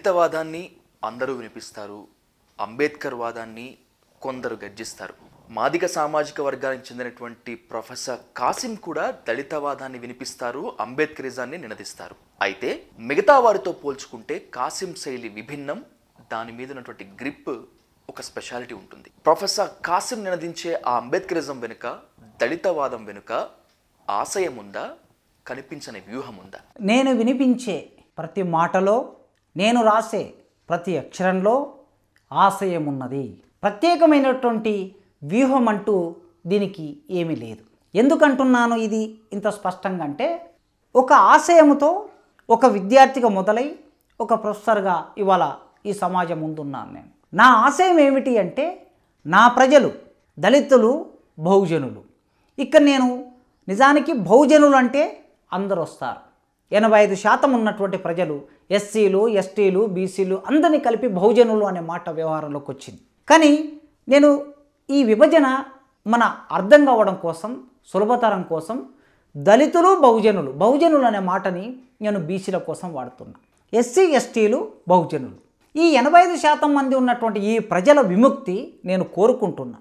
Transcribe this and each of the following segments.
దళితవాదాన్ని అందరూ వినిపిస్తారు అంబేద్కర్ వాదాన్ని కొందరు గర్జిస్తారు మాదిక సామాజిక వర్గానికి చెందినటువంటి ప్రొఫెసర్ కాసిం కూడా దళితవాదాన్ని వినిపిస్తారు అంబేద్కరిజాన్ని నినదిస్తారు అయితే మిగతా వారితో పోల్చుకుంటే కాసిం శైలి విభిన్నం దాని మీద ఉన్నటువంటి గ్రిప్ ఒక స్పెషాలిటీ ఉంటుంది ప్రొఫెసర్ కాసిం నినదించే ఆ అంబేద్కరిజం వెనుక దళితవాదం వెనుక ఆశయం ఉందా కనిపించని వ్యూహం ఉందా నేను వినిపించే ప్రతి మాటలో నేను రాసే ప్రతి అక్షరంలో ఆశయం ఉన్నది ప్రత్యేకమైనటువంటి వ్యూహం అంటూ దీనికి ఏమీ లేదు ఎందుకంటున్నాను ఇది ఇంత స్పష్టంగా అంటే ఒక ఆశయముతో ఒక విద్యార్థిగా మొదలై ఒక ప్రొఫెసర్గా ఇవాళ ఈ సమాజం ముందున్నాను నేను నా ఆశయం ఏమిటి అంటే నా ప్రజలు దళితులు బహుజనులు ఇక్కడ నేను నిజానికి బహుజనులు అంటే అందరు వస్తారు ఎనభై ఐదు శాతం ఉన్నటువంటి ప్రజలు ఎస్సీలు ఎస్టీలు బీసీలు అందరినీ కలిపి బహుజనులు అనే మాట వ్యవహారంలోకి వచ్చింది కానీ నేను ఈ విభజన మన అర్థం కావడం కోసం సులభతరం కోసం దళితులు బహుజనులు బహుజనులు అనే మాటని నేను బీసీల కోసం వాడుతున్నా ఎస్సీ ఎస్టీలు బహుజనులు ఈ ఎనభై ఐదు శాతం మంది ఉన్నటువంటి ఈ ప్రజల విముక్తి నేను కోరుకుంటున్నా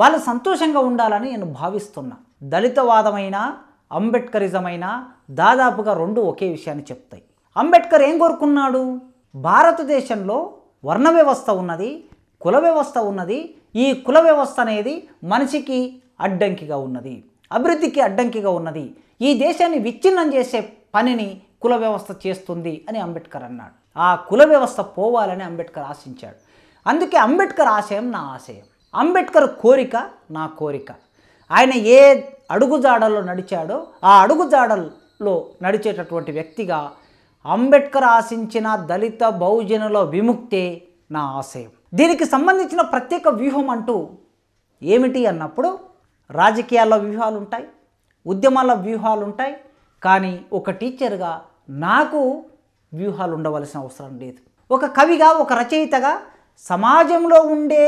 వాళ్ళు సంతోషంగా ఉండాలని నేను భావిస్తున్నా దళితవాదమైనా అంబేద్కరిజమైనా దాదాపుగా రెండు ఒకే విషయాన్ని చెప్తాయి అంబేద్కర్ ఏం కోరుకున్నాడు భారతదేశంలో వర్ణ వ్యవస్థ ఉన్నది కుల వ్యవస్థ ఉన్నది ఈ కుల వ్యవస్థ అనేది మనిషికి అడ్డంకిగా ఉన్నది అభివృద్ధికి అడ్డంకిగా ఉన్నది ఈ దేశాన్ని విచ్ఛిన్నం చేసే పనిని కుల వ్యవస్థ చేస్తుంది అని అంబేద్కర్ అన్నాడు ఆ కుల వ్యవస్థ పోవాలని అంబేద్కర్ ఆశించాడు అందుకే అంబేద్కర్ ఆశయం నా ఆశయం అంబేద్కర్ కోరిక నా కోరిక ఆయన ఏ అడుగుజాడల్లో నడిచాడో ఆ అడుగుజాడలు లో నడిచేటటువంటి వ్యక్తిగా అంబేద్కర్ ఆశించిన దళిత బహుజనుల విముక్తే నా ఆశయం దీనికి సంబంధించిన ప్రత్యేక వ్యూహం అంటూ ఏమిటి అన్నప్పుడు రాజకీయాల్లో వ్యూహాలు ఉంటాయి ఉద్యమాల వ్యూహాలు ఉంటాయి కానీ ఒక టీచర్గా నాకు వ్యూహాలు ఉండవలసిన అవసరం లేదు ఒక కవిగా ఒక రచయితగా సమాజంలో ఉండే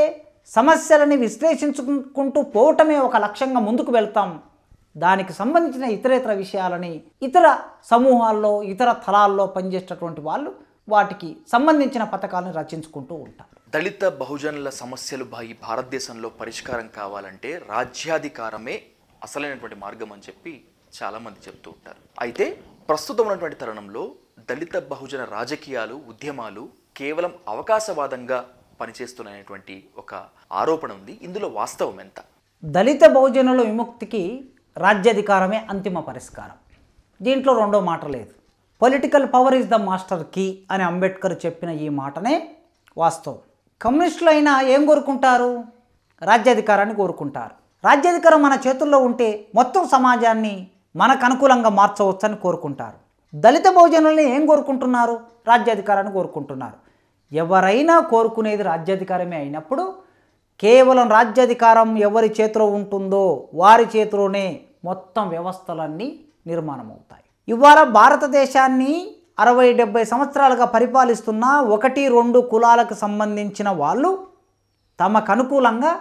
సమస్యలని విశ్లేషించుకుంటూ పోవటమే ఒక లక్ష్యంగా ముందుకు వెళ్తాం దానికి సంబంధించిన ఇతరేతర విషయాలని ఇతర సమూహాల్లో ఇతర తలాల్లో పనిచేసేటటువంటి వాళ్ళు వాటికి సంబంధించిన పథకాలను రచించుకుంటూ ఉంటారు దళిత బహుజనుల సమస్యలు బాయి భారతదేశంలో పరిష్కారం కావాలంటే రాజ్యాధికారమే అసలైనటువంటి మార్గం అని చెప్పి చాలామంది చెప్తూ ఉంటారు అయితే ప్రస్తుతం ఉన్నటువంటి తరుణంలో దళిత బహుజన రాజకీయాలు ఉద్యమాలు కేవలం అవకాశవాదంగా పనిచేస్తున్నటువంటి ఒక ఆరోపణ ఉంది ఇందులో వాస్తవం ఎంత దళిత బహుజనుల విముక్తికి రాజ్యాధికారమే అంతిమ పరిష్కారం దీంట్లో రెండో మాట లేదు political power is the master key అని అంబేద్కర్ చెప్పిన ఈ మాటనే వాస్తవం కమ్యూనిస్టులు అయినా ఏం కోరుకుంటారు రాజ్యాధికారాన్ని కోరుకుంటారు రాజ్యాధికారం మన చేతుల్లో ఉంటే మొత్తం సమాజాన్ని మనకు అనుకూలంగా మార్చవచ్చని కోరుకుంటారు దళిత బహుజనుల్ని ఏం కోరుకుంటున్నారు రాజ్యాధికారాన్ని కోరుకుంటున్నారు ఎవరైనా కోరుకునేది రాజ్యాధికారమే అయినప్పుడు కేవలం రాజ్యాధికారం ఎవరి చేతిలో ఉంటుందో వారి చేతిలోనే మొత్తం వ్యవస్థలన్నీ నిర్మాణం అవుతాయి ఇవాళ భారతదేశాన్ని అరవై డెబ్బై సంవత్సరాలుగా పరిపాలిస్తున్న ఒకటి రెండు కులాలకు సంబంధించిన వాళ్ళు తమకు అనుకూలంగా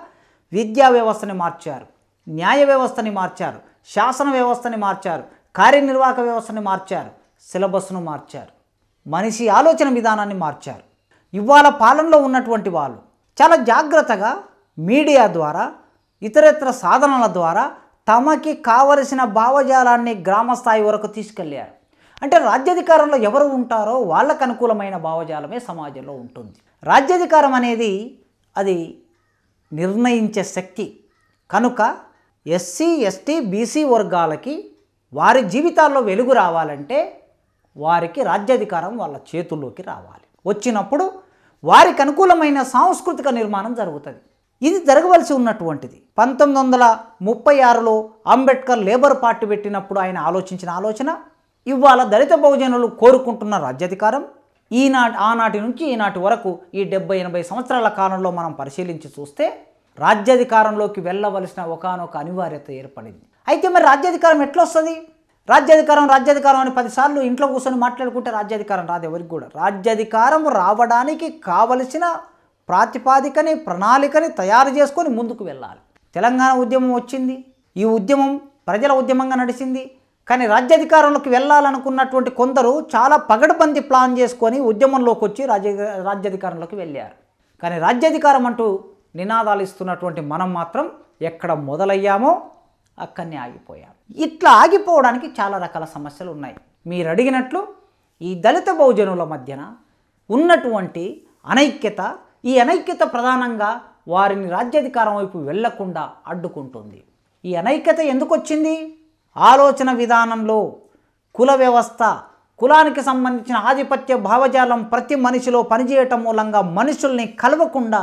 విద్యా వ్యవస్థని మార్చారు న్యాయ వ్యవస్థని మార్చారు శాసన వ్యవస్థని మార్చారు కార్యనిర్వాహక వ్యవస్థని మార్చారు సిలబస్ను మార్చారు మనిషి ఆలోచన విధానాన్ని మార్చారు ఇవాళ పాలనలో ఉన్నటువంటి వాళ్ళు చాలా జాగ్రత్తగా మీడియా ద్వారా ఇతరత్ర సాధనాల ద్వారా తమకి కావలసిన భావజాలాన్ని గ్రామ స్థాయి వరకు తీసుకెళ్లారు అంటే రాజ్యాధికారంలో ఎవరు ఉంటారో వాళ్ళకు అనుకూలమైన భావజాలమే సమాజంలో ఉంటుంది రాజ్యాధికారం అనేది అది నిర్ణయించే శక్తి కనుక ఎస్సీ ఎస్టీ బీసీ వర్గాలకి వారి జీవితాల్లో వెలుగు రావాలంటే వారికి రాజ్యాధికారం వాళ్ళ చేతుల్లోకి రావాలి వచ్చినప్పుడు వారికి అనుకూలమైన సాంస్కృతిక నిర్మాణం జరుగుతుంది ఇది జరగవలసి ఉన్నటువంటిది పంతొమ్మిది వందల ముప్పై ఆరులో అంబేద్కర్ లేబర్ పార్టీ పెట్టినప్పుడు ఆయన ఆలోచించిన ఆలోచన ఇవాళ దళిత బహుజనులు కోరుకుంటున్న రాజ్యాధికారం ఈనా ఆనాటి నుంచి ఈనాటి వరకు ఈ డెబ్బై ఎనభై సంవత్సరాల కాలంలో మనం పరిశీలించి చూస్తే రాజ్యాధికారంలోకి వెళ్ళవలసిన ఒకనొక అనివార్యత ఏర్పడింది అయితే మరి రాజ్యాధికారం ఎట్లా వస్తుంది రాజ్యాధికారం రాజ్యాధికారం అని పదిసార్లు ఇంట్లో కూర్చొని మాట్లాడుకుంటే రాజ్యాధికారం రాదు ఎవరికి కూడా రాజ్యాధికారం రావడానికి కావలసిన ప్రాతిపాదికని ప్రణాళికని తయారు చేసుకొని ముందుకు వెళ్ళాలి తెలంగాణ ఉద్యమం వచ్చింది ఈ ఉద్యమం ప్రజల ఉద్యమంగా నడిచింది కానీ రాజ్యాధికారంలోకి వెళ్ళాలనుకున్నటువంటి కొందరు చాలా పగడబంది ప్లాన్ చేసుకొని ఉద్యమంలోకి వచ్చి రాజ్య రాజ్యాధికారంలోకి వెళ్ళారు కానీ రాజ్యాధికారం అంటూ నినాదాలు ఇస్తున్నటువంటి మనం మాత్రం ఎక్కడ మొదలయ్యామో అక్కడనే ఆగిపోయాం ఇట్లా ఆగిపోవడానికి చాలా రకాల సమస్యలు ఉన్నాయి మీరు అడిగినట్లు ఈ దళిత బహుజనుల మధ్యన ఉన్నటువంటి అనైక్యత ఈ అనైక్యత ప్రధానంగా వారిని రాజ్యాధికారం వైపు వెళ్లకుండా అడ్డుకుంటుంది ఈ అనైక్యత ఎందుకు వచ్చింది ఆలోచన విధానంలో కుల వ్యవస్థ కులానికి సంబంధించిన ఆధిపత్య భావజాలం ప్రతి మనిషిలో పనిచేయటం మూలంగా మనుషుల్ని కలవకుండా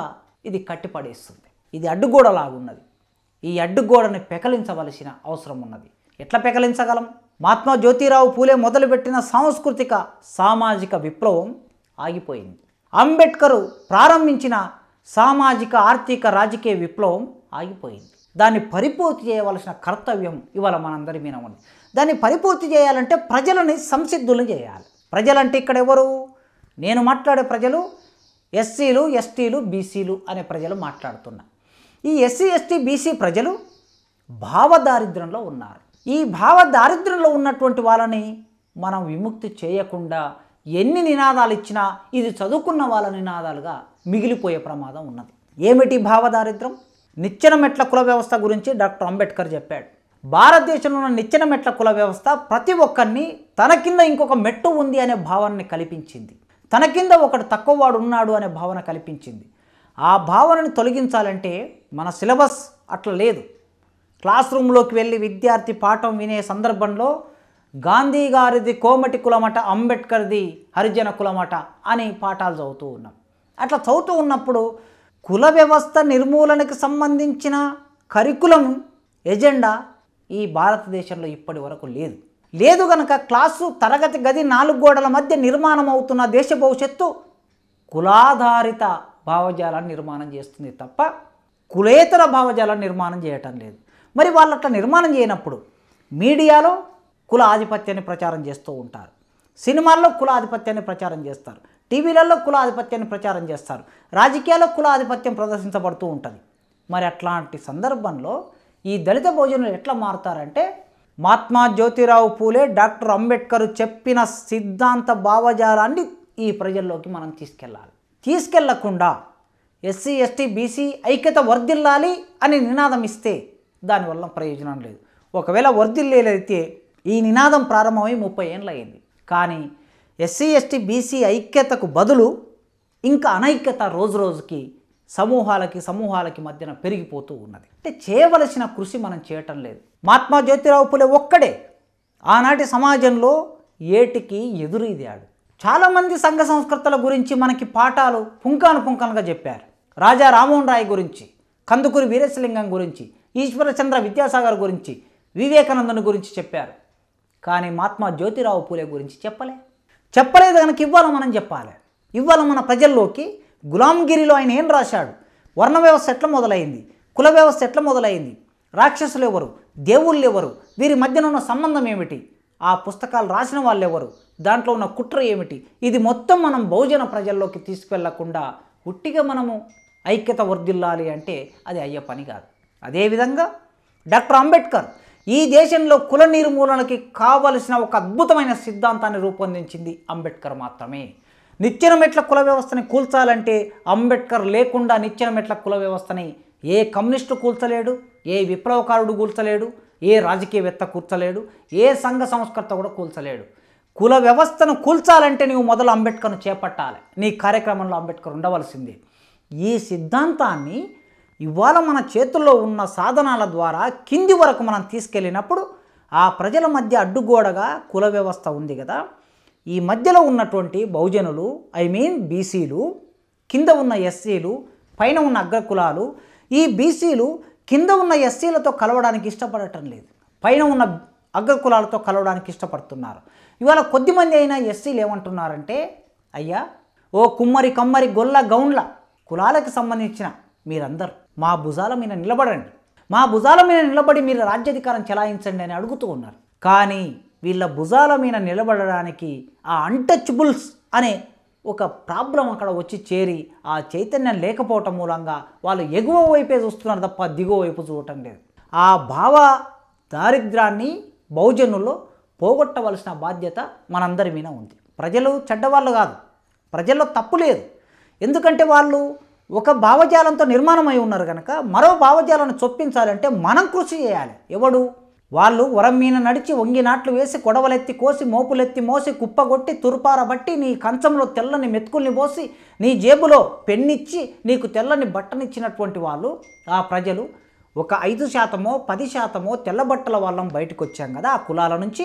ఇది కట్టిపడేస్తుంది ఇది అడ్డుగోడలాగున్నది ఈ అడ్డుగోడని పెకలించవలసిన అవసరం ఉన్నది ఎట్లా పెకలించగలం మహాత్మా జ్యోతిరావు పూలే మొదలుపెట్టిన సాంస్కృతిక సామాజిక విప్లవం ఆగిపోయింది అంబేద్కరు ప్రారంభించిన సామాజిక ఆర్థిక రాజకీయ విప్లవం ఆగిపోయింది దాన్ని పరిపూర్తి చేయవలసిన కర్తవ్యం ఇవాళ మనందరి మీద ఉంది దాన్ని పరిపూర్తి చేయాలంటే ప్రజలని సంసిద్ధులు చేయాలి ప్రజలంటే ఇక్కడ ఎవరు నేను మాట్లాడే ప్రజలు ఎస్సీలు ఎస్టీలు బీసీలు అనే ప్రజలు మాట్లాడుతున్నా ఈ ఎస్సీ ఎస్టీ బీసీ ప్రజలు భావదారిద్ర్యంలో ఉన్నారు ఈ భావదారిద్ర్యంలో ఉన్నటువంటి వాళ్ళని మనం విముక్తి చేయకుండా ఎన్ని నినాదాలు ఇచ్చినా ఇది చదువుకున్న వాళ్ళ నినాదాలుగా మిగిలిపోయే ప్రమాదం ఉన్నది ఏమిటి భావదారిద్రం నిచ్చెన మెట్ల కుల వ్యవస్థ గురించి డాక్టర్ అంబేద్కర్ చెప్పాడు భారతదేశంలో ఉన్న నిచ్చెన మెట్ల కుల వ్యవస్థ ప్రతి ఒక్కరిని తన కింద ఇంకొక మెట్టు ఉంది అనే భావనని కల్పించింది తన కింద ఒకడు తక్కువ వాడు ఉన్నాడు అనే భావన కల్పించింది ఆ భావనని తొలగించాలంటే మన సిలబస్ అట్లా లేదు క్లాస్ రూమ్లోకి వెళ్ళి విద్యార్థి పాఠం వినే సందర్భంలో గాంధీ గారిది కోమటి కులమట అంబేద్కర్ది హరిజన కులమట అని పాఠాలు చదువుతూ ఉన్నాం అట్లా చదువుతూ ఉన్నప్పుడు కుల వ్యవస్థ నిర్మూలనకు సంబంధించిన కరికులం ఎజెండా ఈ భారతదేశంలో ఇప్పటి వరకు లేదు లేదు గనక క్లాసు తరగతి గది నాలుగు గోడల మధ్య నిర్మాణం అవుతున్న దేశ భవిష్యత్తు కులాధారిత భావజాలాన్ని నిర్మాణం చేస్తుంది తప్ప కులేతర భావజాలం నిర్మాణం చేయటం లేదు మరి వాళ్ళు అట్లా నిర్మాణం చేయనప్పుడు మీడియాలో కుల ఆధిపత్యాన్ని ప్రచారం చేస్తూ ఉంటారు సినిమాల్లో కుల ఆధిపత్యాన్ని ప్రచారం చేస్తారు టీవీలలో కులాధిపత్యాన్ని ప్రచారం చేస్తారు రాజకీయాల్లో కులాధిపత్యం ప్రదర్శించబడుతూ ఉంటుంది మరి అట్లాంటి సందర్భంలో ఈ దళిత భోజనులు ఎట్లా మారుతారంటే మహాత్మా జ్యోతిరావు పూలే డాక్టర్ అంబేద్కర్ చెప్పిన సిద్ధాంత భావజాలాన్ని ఈ ప్రజల్లోకి మనం తీసుకెళ్ళాలి తీసుకెళ్లకుండా ఎస్సీ ఎస్టీ బీసీ ఐక్యత వర్ధిల్లాలి అని నినాదం ఇస్తే దానివల్ల ప్రయోజనం లేదు ఒకవేళ వర్ధిల్లేలైతే ఈ నినాదం ప్రారంభమై ముప్పై ఏళ్ళు అయింది కానీ ఎస్సీ ఎస్టీ బీసీ ఐక్యతకు బదులు ఇంకా అనైక్యత రోజు రోజుకి సమూహాలకి సమూహాలకి మధ్యన పెరిగిపోతూ ఉన్నది అంటే చేయవలసిన కృషి మనం చేయటం లేదు మహాత్మా జ్యోతిరావు పులే ఒక్కడే ఆనాటి సమాజంలో ఏటికి ఎదురీదాడు చాలామంది సంఘ సంస్కృతుల గురించి మనకి పాఠాలు పుంకాను పుంకానుగా చెప్పారు రాజా రామోహన్ రాయ్ గురించి కందుకూరి వీరేశలింగం గురించి ఈశ్వరచంద్ర విద్యాసాగర్ గురించి వివేకానందని గురించి చెప్పారు కానీ మహాత్మా జ్యోతిరావు పూలే గురించి చెప్పలే చెప్పలేదు కనుక ఇవ్వాలి మనం చెప్పాలి ఇవ్వాలి మన ప్రజల్లోకి గులాంగిరిలో ఆయన ఏం రాశాడు వర్ణ వ్యవస్థ ఎట్లా మొదలైంది కుల వ్యవస్థ ఎట్లా మొదలైంది రాక్షసులు ఎవరు దేవుళ్ళు ఎవరు వీరి మధ్యన ఉన్న సంబంధం ఏమిటి ఆ పుస్తకాలు రాసిన వాళ్ళు ఎవరు దాంట్లో ఉన్న కుట్ర ఏమిటి ఇది మొత్తం మనం బహుజన ప్రజల్లోకి తీసుకువెళ్లకుండా ఉట్టిగా మనము ఐక్యత వర్దిల్లాలి అంటే అది అయ్యే పని కాదు అదేవిధంగా డాక్టర్ అంబేద్కర్ ఈ దేశంలో కుల నిర్మూలనకి కావలసిన ఒక అద్భుతమైన సిద్ధాంతాన్ని రూపొందించింది అంబేద్కర్ మాత్రమే నిత్యన మెట్ల కుల వ్యవస్థని కూల్చాలంటే అంబేద్కర్ లేకుండా నిత్యన మెట్ల కుల వ్యవస్థని ఏ కమ్యూనిస్టు కూల్చలేడు ఏ విప్లవకారుడు కూల్చలేడు ఏ రాజకీయవేత్త కూర్చలేడు ఏ సంఘ సంస్కర్త కూడా కూల్చలేడు కుల వ్యవస్థను కూల్చాలంటే నువ్వు మొదలు అంబేద్కర్ను చేపట్టాలి నీ కార్యక్రమంలో అంబేద్కర్ ఉండవలసింది ఈ సిద్ధాంతాన్ని ఇవాళ మన చేతుల్లో ఉన్న సాధనాల ద్వారా కింది వరకు మనం తీసుకెళ్ళినప్పుడు ఆ ప్రజల మధ్య అడ్డుగోడగా కుల వ్యవస్థ ఉంది కదా ఈ మధ్యలో ఉన్నటువంటి బహుజనులు ఐ మీన్ బీసీలు కింద ఉన్న ఎస్సీలు పైన ఉన్న అగ్రకులాలు ఈ బీసీలు కింద ఉన్న ఎస్సీలతో కలవడానికి ఇష్టపడటం లేదు పైన ఉన్న అగ్రకులాలతో కలవడానికి ఇష్టపడుతున్నారు ఇవాళ కొద్దిమంది అయినా ఎస్సీలు ఏమంటున్నారంటే అయ్యా ఓ కుమ్మరి కమ్మరి గొల్ల గౌండ్ల కులాలకు సంబంధించిన మీరందరూ మా భుజాల మీద నిలబడండి మా భుజాల మీద నిలబడి మీరు రాజ్యాధికారం చెలాయించండి అని అడుగుతూ ఉన్నారు కానీ వీళ్ళ భుజాల మీద నిలబడడానికి ఆ అన్టచబుల్స్ అనే ఒక ప్రాబ్లం అక్కడ వచ్చి చేరి ఆ చైతన్యం లేకపోవటం మూలంగా వాళ్ళు ఎగువ వైపే చూస్తున్నారు తప్ప దిగువ వైపు చూడటం లేదు ఆ భావ దారిద్రాన్ని బహుజనుల్లో పోగొట్టవలసిన బాధ్యత మనందరి మీద ఉంది ప్రజలు చెడ్డవాళ్ళు కాదు ప్రజల్లో తప్పు లేదు ఎందుకంటే వాళ్ళు ఒక భావజాలంతో నిర్మాణమై ఉన్నారు కనుక మరో భావజాలను చొప్పించాలంటే మనం కృషి చేయాలి ఎవడు వాళ్ళు వరం మీన నడిచి వంగి నాట్లు వేసి కొడవలెత్తి కోసి మోపులెత్తి మోసి కుప్పగొట్టి బట్టి నీ కంచంలో తెల్లని మెతుకుల్ని పోసి నీ జేబులో పెన్నిచ్చి నీకు తెల్లని బట్టనిచ్చినటువంటి వాళ్ళు ఆ ప్రజలు ఒక ఐదు శాతమో పది శాతమో తెల్లబట్టల వాళ్ళం బయటకు వచ్చాం కదా ఆ కులాల నుంచి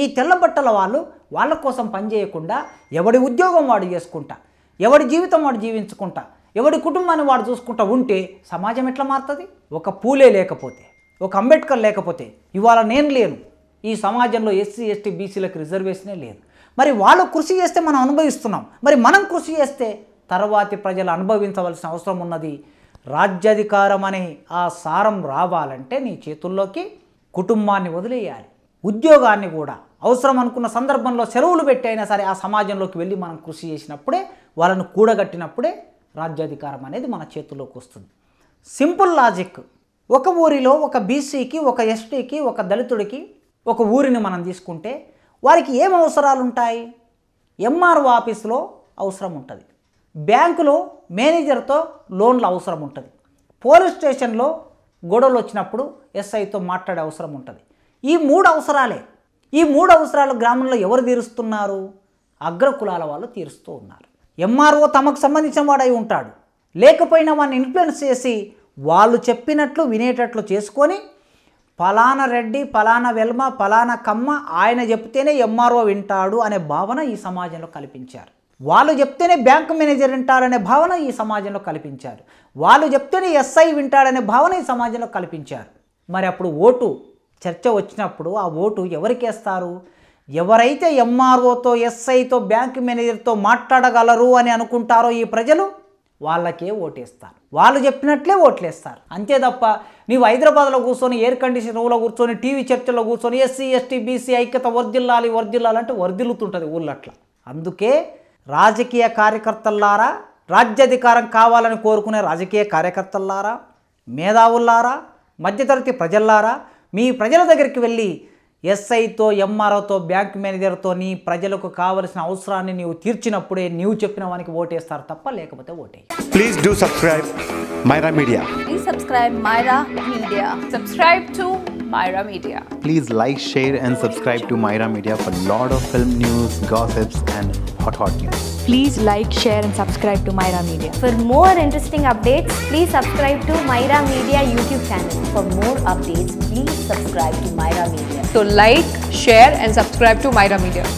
ఈ తెల్లబట్టల వాళ్ళు వాళ్ళ కోసం పనిచేయకుండా ఎవడి ఉద్యోగం వాడు చేసుకుంటా ఎవడి జీవితం వాడు జీవించుకుంటా ఎవడి కుటుంబాన్ని వాడు చూసుకుంటూ ఉంటే సమాజం ఎట్లా మారుతుంది ఒక పూలే లేకపోతే ఒక అంబేద్కర్ లేకపోతే ఇవాళ నేను లేను ఈ సమాజంలో ఎస్సీ ఎస్టీ బీసీలకు రిజర్వేషనే లేదు మరి వాళ్ళు కృషి చేస్తే మనం అనుభవిస్తున్నాం మరి మనం కృషి చేస్తే తర్వాతి ప్రజలు అనుభవించవలసిన అవసరం ఉన్నది రాజ్యాధికారం అనే ఆ సారం రావాలంటే నీ చేతుల్లోకి కుటుంబాన్ని వదిలేయాలి ఉద్యోగాన్ని కూడా అవసరం అనుకున్న సందర్భంలో సెలవులు పెట్టి అయినా సరే ఆ సమాజంలోకి వెళ్ళి మనం కృషి చేసినప్పుడే వాళ్ళను కూడగట్టినప్పుడే రాజ్యాధికారం అనేది మన చేతిలోకి వస్తుంది సింపుల్ లాజిక్ ఒక ఊరిలో ఒక బీసీకి ఒక ఎస్టీకి ఒక దళితుడికి ఒక ఊరిని మనం తీసుకుంటే వారికి ఏం అవసరాలు ఉంటాయి ఎంఆర్ఓ ఆఫీసులో అవసరం ఉంటుంది బ్యాంకులో మేనేజర్తో లోన్ల అవసరం ఉంటుంది పోలీస్ స్టేషన్లో గొడవలు వచ్చినప్పుడు ఎస్ఐతో మాట్లాడే అవసరం ఉంటుంది ఈ మూడు అవసరాలే ఈ మూడు అవసరాలు గ్రామంలో ఎవరు తీరుస్తున్నారు అగ్రకులాల వాళ్ళు తీరుస్తూ ఉన్నారు ఎంఆర్ఓ తమకు సంబంధించిన వాడై ఉంటాడు లేకపోయినా వాడిని ఇన్ఫ్లుయెన్స్ చేసి వాళ్ళు చెప్పినట్లు వినేటట్లు చేసుకొని ఫలానా రెడ్డి ఫలానా వెల్మ ఫలానా కమ్మ ఆయన చెప్తేనే ఎంఆర్ఓ వింటాడు అనే భావన ఈ సమాజంలో కల్పించారు వాళ్ళు చెప్తేనే బ్యాంక్ మేనేజర్ వింటాడనే భావన ఈ సమాజంలో కల్పించారు వాళ్ళు చెప్తేనే ఎస్ఐ వింటాడనే భావన ఈ సమాజంలో కల్పించారు మరి అప్పుడు ఓటు చర్చ వచ్చినప్పుడు ఆ ఓటు ఎవరికి వేస్తారు ఎవరైతే ఎంఆర్ఓతో ఎస్ఐతో బ్యాంక్ మేనేజర్తో మాట్లాడగలరు అని అనుకుంటారో ఈ ప్రజలు వాళ్ళకే ఓటేస్తారు వాళ్ళు చెప్పినట్లే ఓట్లేస్తారు అంతే తప్ప నీవు హైదరాబాద్లో కూర్చొని ఎయిర్ కండిషన్ రూమ్లో కూర్చొని టీవీ చర్చల్లో కూర్చొని ఎస్సీ ఎస్టీ బీసీ ఐక్యత వర్దిల్లాలి వర్దిల్లాలంటే వర్దిల్లుతుంటుంది ఊళ్ళట్ల అందుకే రాజకీయ కార్యకర్తల్లారా రాజ్యాధికారం కావాలని కోరుకునే రాజకీయ కార్యకర్తల్లారా మేధావుల్లారా మధ్యతరగతి ప్రజల్లారా మీ ప్రజల దగ్గరికి వెళ్ళి ఎస్ఐతో ఎంఆర్ఓతో బ్యాంక్ మేనేజర్తో నీ ప్రజలకు కావలసిన అవసరాన్ని నీవు తీర్చినప్పుడే నీవు చెప్పిన వానికి ఓటేస్తారు తప్ప లేకపోతే ఓటే please do subscribe Myra Media please subscribe Myra Media subscribe to Myra Media please like share and subscribe to Myra Media for lot of film news gossips and hot hot news please like share and subscribe to Myra Media for more interesting updates please subscribe to Myra Media YouTube channel for more updates please subscribe to Myra Media. So like, share and subscribe to Myra Media.